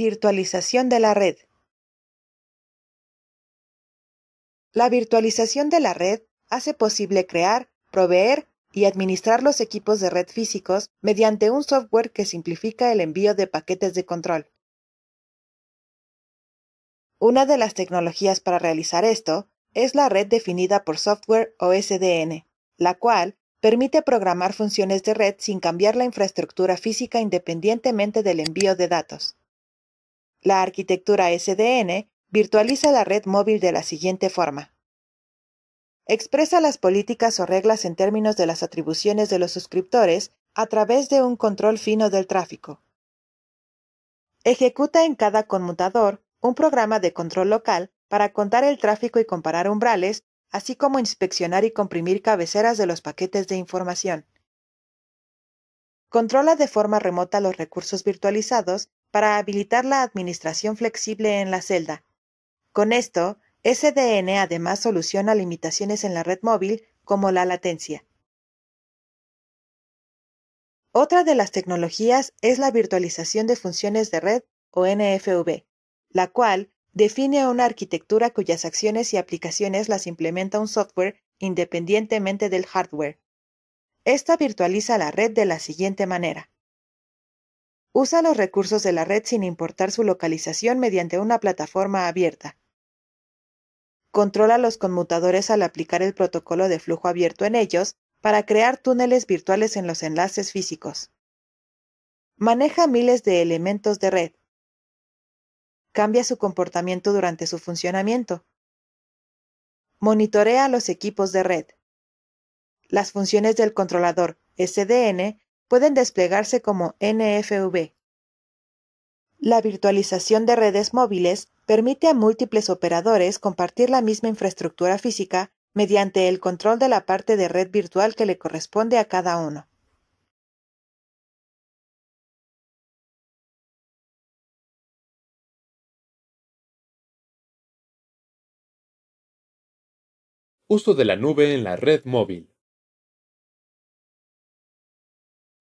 Virtualización de la red. La virtualización de la red hace posible crear, proveer y administrar los equipos de red físicos mediante un software que simplifica el envío de paquetes de control. Una de las tecnologías para realizar esto es la red definida por software o SDN, la cual permite programar funciones de red sin cambiar la infraestructura física independientemente del envío de datos. La arquitectura SDN virtualiza la red móvil de la siguiente forma. Expresa las políticas o reglas en términos de las atribuciones de los suscriptores a través de un control fino del tráfico. Ejecuta en cada conmutador un programa de control local para contar el tráfico y comparar umbrales, así como inspeccionar y comprimir cabeceras de los paquetes de información. Controla de forma remota los recursos virtualizados para habilitar la administración flexible en la celda. Con esto, SDN además soluciona limitaciones en la red móvil como la latencia. Otra de las tecnologías es la virtualización de funciones de red o NFV, la cual define una arquitectura cuyas acciones y aplicaciones las implementa un software independientemente del hardware. Esta virtualiza la red de la siguiente manera. Usa los recursos de la red sin importar su localización mediante una plataforma abierta. Controla los conmutadores al aplicar el protocolo de flujo abierto en ellos para crear túneles virtuales en los enlaces físicos. Maneja miles de elementos de red. Cambia su comportamiento durante su funcionamiento. Monitorea los equipos de red. Las funciones del controlador SDN pueden desplegarse como NFV. La virtualización de redes móviles permite a múltiples operadores compartir la misma infraestructura física mediante el control de la parte de red virtual que le corresponde a cada uno. Uso de la nube en la red móvil.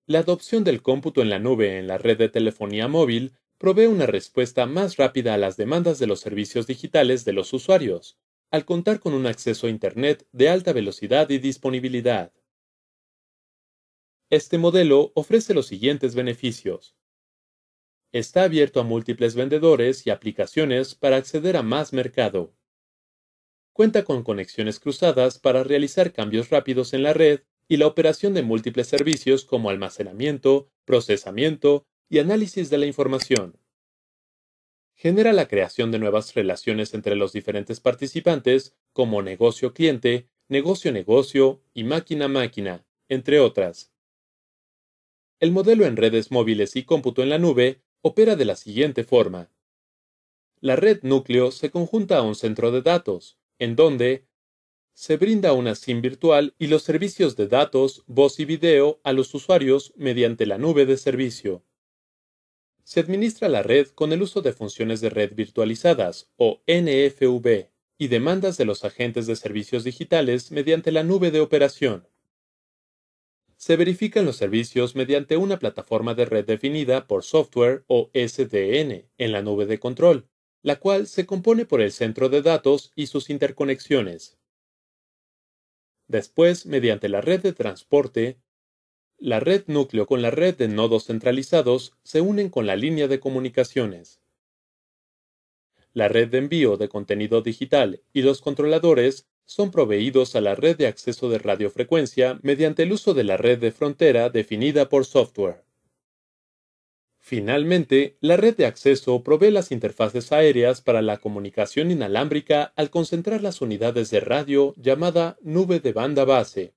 La adopción del cómputo en la nube en la red de telefonía móvil provee una respuesta más rápida a las demandas de los servicios digitales de los usuarios, al contar con un acceso a Internet de alta velocidad y disponibilidad. Este modelo ofrece los siguientes beneficios. Está abierto a múltiples vendedores y aplicaciones para acceder a más mercado. Cuenta con conexiones cruzadas para realizar cambios rápidos en la red y la operación de múltiples servicios como almacenamiento, procesamiento y análisis de la información. Genera la creación de nuevas relaciones entre los diferentes participantes como negocio-cliente, negocio-negocio y máquina-máquina, entre otras. El modelo en redes móviles y cómputo en la nube opera de la siguiente forma. La red núcleo se conjunta a un centro de datos, en donde se brinda una SIM virtual y los servicios de datos, voz y video a los usuarios mediante la nube de servicio. Se administra la red con el uso de funciones de red virtualizadas, o NFV, y demandas de los agentes de servicios digitales mediante la nube de operación. Se verifican los servicios mediante una plataforma de red definida por software o SDN en la nube de control, la cual se compone por el centro de datos y sus interconexiones. Después, mediante la red de transporte, la red núcleo con la red de nodos centralizados se unen con la línea de comunicaciones. La red de envío de contenido digital y los controladores son proveídos a la red de acceso de radiofrecuencia mediante el uso de la red de frontera definida por software. Finalmente, la red de acceso provee las interfaces aéreas para la comunicación inalámbrica al concentrar las unidades de radio llamada nube de banda base.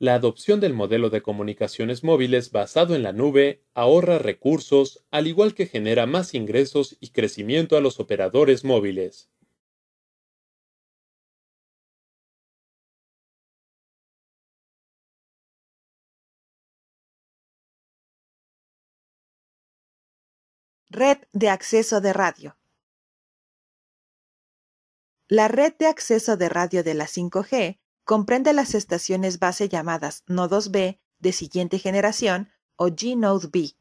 La adopción del modelo de comunicaciones móviles basado en la nube ahorra recursos, al igual que genera más ingresos y crecimiento a los operadores móviles. Red de acceso de radio. La red de acceso de radio de la 5G comprende las estaciones base llamadas nodos B de siguiente generación o G-Node B.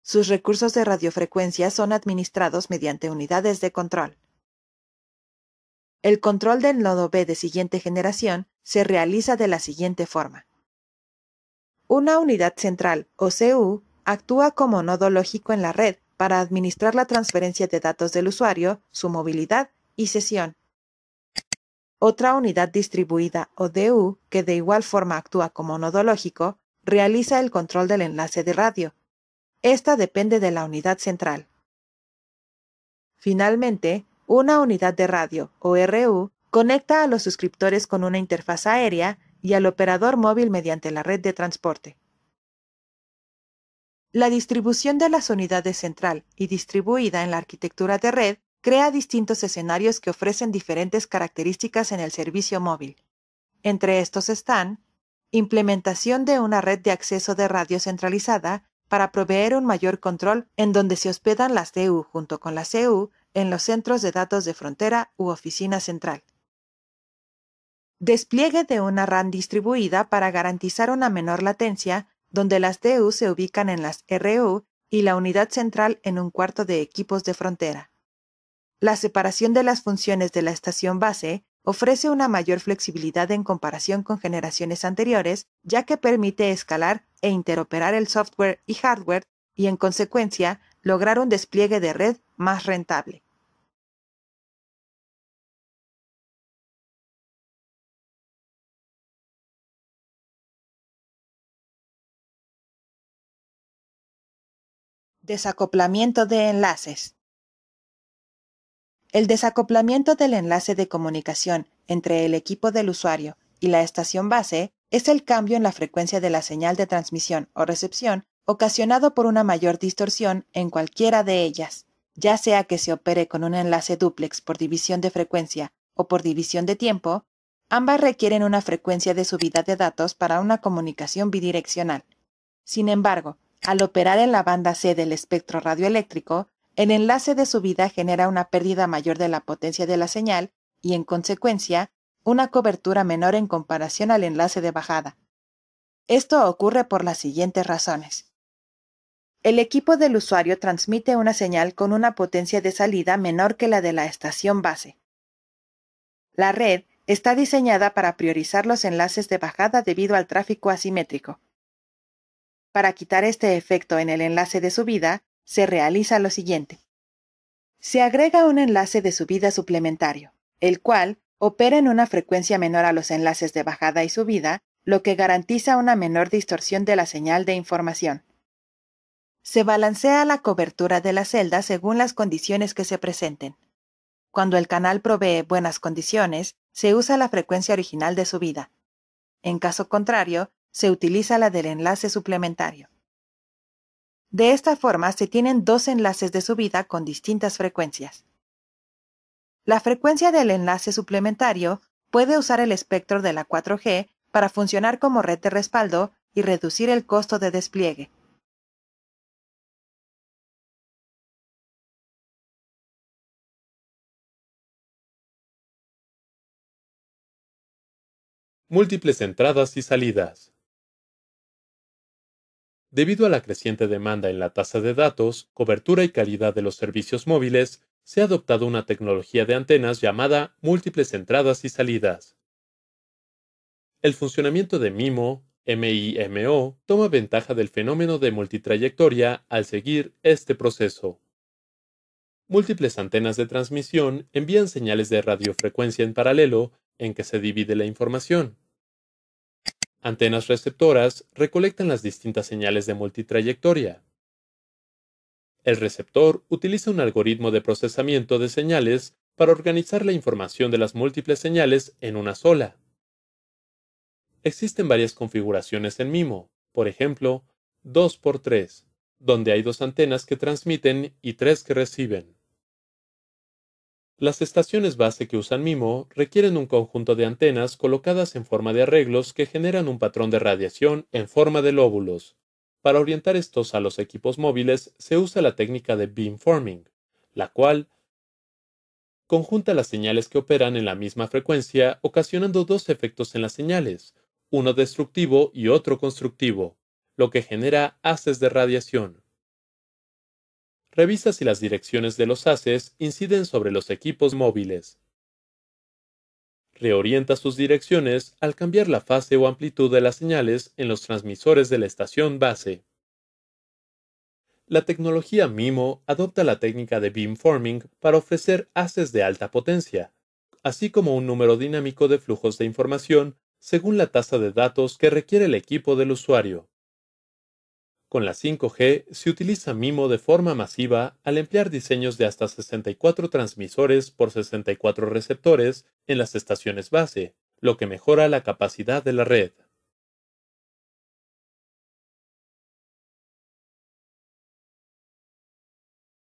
Sus recursos de radiofrecuencia son administrados mediante unidades de control. El control del nodo B de siguiente generación se realiza de la siguiente forma. Una unidad central, o CU, actúa como nodo lógico en la red para administrar la transferencia de datos del usuario, su movilidad y sesión. Otra unidad distribuida (ODU) que de igual forma actúa como nodológico, realiza el control del enlace de radio. Esta depende de la unidad central. Finalmente, una unidad de radio o RU conecta a los suscriptores con una interfaz aérea y al operador móvil mediante la red de transporte. La distribución de las unidades central y distribuida en la arquitectura de red crea distintos escenarios que ofrecen diferentes características en el servicio móvil. Entre estos están implementación de una red de acceso de radio centralizada para proveer un mayor control en donde se hospedan las DU junto con las CU en los centros de datos de frontera u oficina central. Despliegue de una RAN distribuida para garantizar una menor latencia donde las DU se ubican en las RU y la unidad central en un cuarto de equipos de frontera. La separación de las funciones de la estación base ofrece una mayor flexibilidad en comparación con generaciones anteriores, ya que permite escalar e interoperar el software y hardware y, en consecuencia, lograr un despliegue de red más rentable. Desacoplamiento de enlaces. El desacoplamiento del enlace de comunicación entre el equipo del usuario y la estación base es el cambio en la frecuencia de la señal de transmisión o recepción ocasionado por una mayor distorsión en cualquiera de ellas, ya sea que se opere con un enlace dúplex por división de frecuencia o por división de tiempo, ambas requieren una frecuencia de subida de datos para una comunicación bidireccional. Sin embargo, al operar en la banda C del espectro radioeléctrico, el enlace de subida genera una pérdida mayor de la potencia de la señal y, en consecuencia, una cobertura menor en comparación al enlace de bajada. Esto ocurre por las siguientes razones. El equipo del usuario transmite una señal con una potencia de salida menor que la de la estación base. La red está diseñada para priorizar los enlaces de bajada debido al tráfico asimétrico. Para quitar este efecto en el enlace de subida, se realiza lo siguiente. Se agrega un enlace de subida suplementario, el cual opera en una frecuencia menor a los enlaces de bajada y subida, lo que garantiza una menor distorsión de la señal de información. Se balancea la cobertura de la celda según las condiciones que se presenten. Cuando el canal provee buenas condiciones, se usa la frecuencia original de subida. En caso contrario, se utiliza la del enlace suplementario. De esta forma se tienen dos enlaces de subida con distintas frecuencias. La frecuencia del enlace suplementario puede usar el espectro de la 4G para funcionar como red de respaldo y reducir el costo de despliegue. Múltiples entradas y salidas. Debido a la creciente demanda en la tasa de datos, cobertura y calidad de los servicios móviles, se ha adoptado una tecnología de antenas llamada múltiples entradas y salidas. El funcionamiento de MIMO, MIMO, toma ventaja del fenómeno de multitrayectoria al seguir este proceso. Múltiples antenas de transmisión envían señales de radiofrecuencia en paralelo en que se divide la información. Antenas receptoras recolectan las distintas señales de multitrayectoria. El receptor utiliza un algoritmo de procesamiento de señales para organizar la información de las múltiples señales en una sola. Existen varias configuraciones en MIMO, por ejemplo, 2x3, donde hay dos antenas que transmiten y tres que reciben. Las estaciones base que usan MIMO requieren un conjunto de antenas colocadas en forma de arreglos que generan un patrón de radiación en forma de lóbulos. Para orientar estos a los equipos móviles se usa la técnica de beamforming, la cual conjunta las señales que operan en la misma frecuencia, ocasionando dos efectos en las señales, uno destructivo y otro constructivo, lo que genera haces de radiación. Revisa si las direcciones de los haces inciden sobre los equipos móviles. Reorienta sus direcciones al cambiar la fase o amplitud de las señales en los transmisores de la estación base. La tecnología MIMO adopta la técnica de beamforming para ofrecer haces de alta potencia, así como un número dinámico de flujos de información según la tasa de datos que requiere el equipo del usuario. Con la 5G se utiliza MIMO de forma masiva al emplear diseños de hasta 64 transmisores por 64 receptores en las estaciones base, lo que mejora la capacidad de la red.